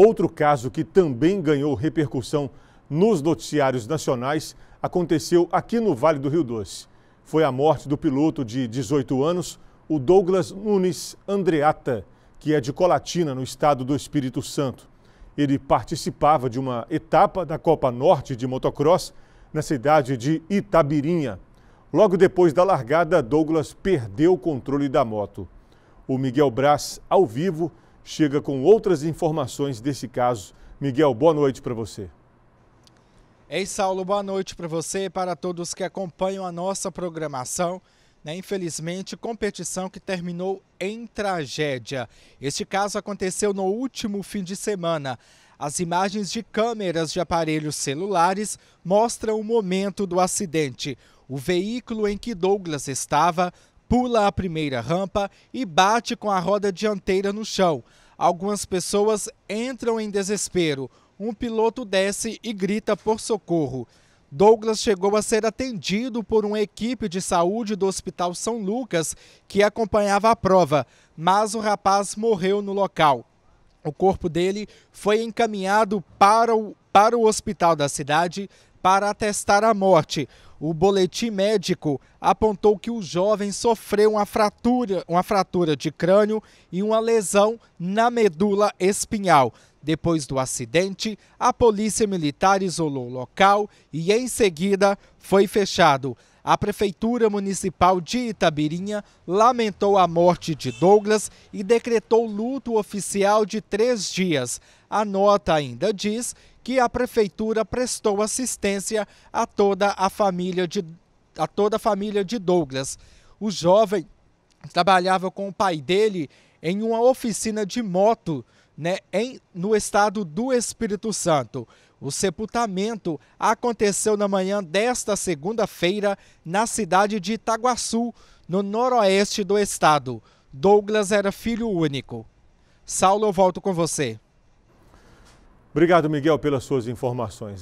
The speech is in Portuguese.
Outro caso que também ganhou repercussão nos noticiários nacionais aconteceu aqui no Vale do Rio Doce. Foi a morte do piloto de 18 anos, o Douglas Nunes Andreata, que é de Colatina, no estado do Espírito Santo. Ele participava de uma etapa da Copa Norte de motocross na cidade de Itabirinha. Logo depois da largada, Douglas perdeu o controle da moto. O Miguel Braz, ao vivo, chega com outras informações desse caso. Miguel, boa noite para você. Ei, Saulo, boa noite para você e para todos que acompanham a nossa programação. Né? Infelizmente, competição que terminou em tragédia. Este caso aconteceu no último fim de semana. As imagens de câmeras de aparelhos celulares mostram o momento do acidente. O veículo em que Douglas estava pula a primeira rampa e bate com a roda dianteira no chão. Algumas pessoas entram em desespero. Um piloto desce e grita por socorro. Douglas chegou a ser atendido por uma equipe de saúde do Hospital São Lucas que acompanhava a prova, mas o rapaz morreu no local. O corpo dele foi encaminhado para o, para o hospital da cidade, para atestar a morte. O boletim médico apontou que o jovem sofreu uma fratura, uma fratura de crânio e uma lesão na medula espinhal. Depois do acidente, a polícia militar isolou o local e, em seguida, foi fechado. A Prefeitura Municipal de Itabirinha lamentou a morte de Douglas e decretou luto oficial de três dias. A nota ainda diz que a Prefeitura prestou assistência a toda a família de, a toda a família de Douglas. O jovem trabalhava com o pai dele em uma oficina de moto né, em, no estado do Espírito Santo. O sepultamento aconteceu na manhã desta segunda-feira na cidade de Itaguaçu, no noroeste do estado. Douglas era filho único. Saulo, eu volto com você. Obrigado, Miguel, pelas suas informações.